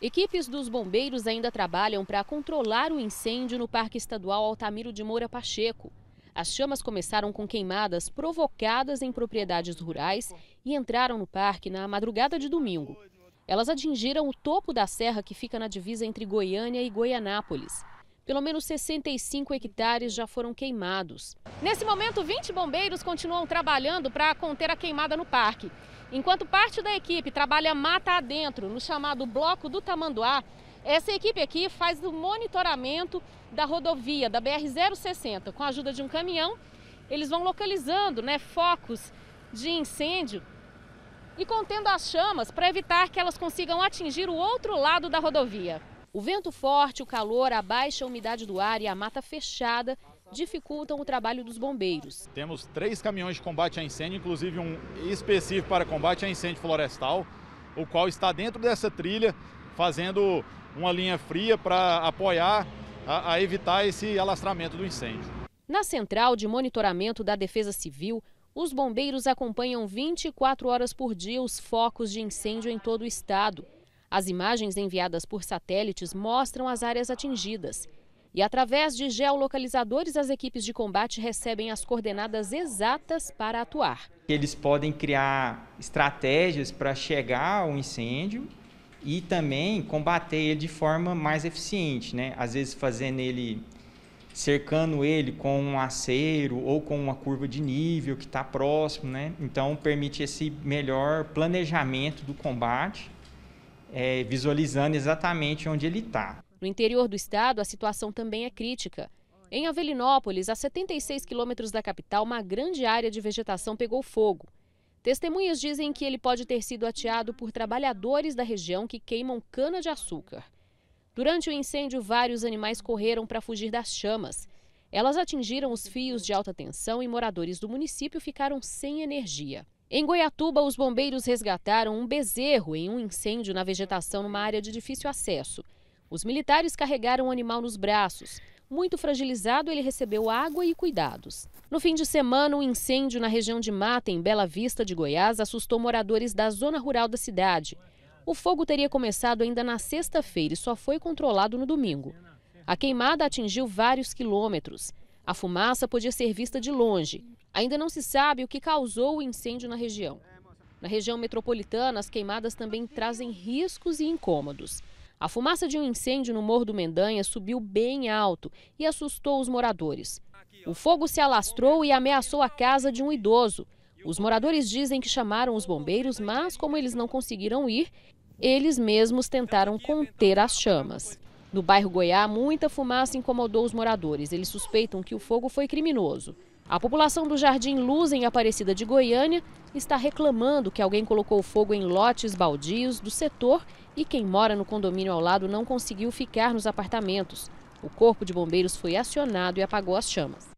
Equipes dos bombeiros ainda trabalham para controlar o incêndio no Parque Estadual Altamiro de Moura Pacheco. As chamas começaram com queimadas provocadas em propriedades rurais e entraram no parque na madrugada de domingo. Elas atingiram o topo da serra que fica na divisa entre Goiânia e Goianápolis. Pelo menos 65 hectares já foram queimados. Nesse momento, 20 bombeiros continuam trabalhando para conter a queimada no parque. Enquanto parte da equipe trabalha mata adentro, no chamado Bloco do Tamanduá, essa equipe aqui faz o monitoramento da rodovia, da BR-060. Com a ajuda de um caminhão, eles vão localizando né, focos de incêndio e contendo as chamas para evitar que elas consigam atingir o outro lado da rodovia. O vento forte, o calor, a baixa umidade do ar e a mata fechada dificultam o trabalho dos bombeiros. Temos três caminhões de combate a incêndio, inclusive um específico para combate a incêndio florestal, o qual está dentro dessa trilha fazendo uma linha fria para apoiar a, a evitar esse alastramento do incêndio. Na central de monitoramento da Defesa Civil, os bombeiros acompanham 24 horas por dia os focos de incêndio em todo o estado. As imagens enviadas por satélites mostram as áreas atingidas. E através de geolocalizadores, as equipes de combate recebem as coordenadas exatas para atuar. Eles podem criar estratégias para chegar ao incêndio e também combater ele de forma mais eficiente, né? Às vezes fazendo ele cercando ele com um aceiro ou com uma curva de nível que está próximo, né? Então permite esse melhor planejamento do combate é, visualizando exatamente onde ele está. No interior do estado, a situação também é crítica. Em Avelinópolis, a 76 quilômetros da capital, uma grande área de vegetação pegou fogo. Testemunhas dizem que ele pode ter sido ateado por trabalhadores da região que queimam cana-de-açúcar. Durante o incêndio, vários animais correram para fugir das chamas. Elas atingiram os fios de alta tensão e moradores do município ficaram sem energia. Em Goiatuba, os bombeiros resgataram um bezerro em um incêndio na vegetação numa área de difícil acesso. Os militares carregaram o animal nos braços. Muito fragilizado, ele recebeu água e cuidados. No fim de semana, um incêndio na região de Mata, em Bela Vista de Goiás, assustou moradores da zona rural da cidade. O fogo teria começado ainda na sexta-feira e só foi controlado no domingo. A queimada atingiu vários quilômetros. A fumaça podia ser vista de longe. Ainda não se sabe o que causou o incêndio na região. Na região metropolitana, as queimadas também trazem riscos e incômodos. A fumaça de um incêndio no Morro do Mendanha subiu bem alto e assustou os moradores. O fogo se alastrou e ameaçou a casa de um idoso. Os moradores dizem que chamaram os bombeiros, mas como eles não conseguiram ir, eles mesmos tentaram conter as chamas. No bairro Goiá, muita fumaça incomodou os moradores. Eles suspeitam que o fogo foi criminoso. A população do Jardim Luz, em Aparecida de Goiânia, está reclamando que alguém colocou fogo em lotes baldios do setor e quem mora no condomínio ao lado não conseguiu ficar nos apartamentos. O corpo de bombeiros foi acionado e apagou as chamas.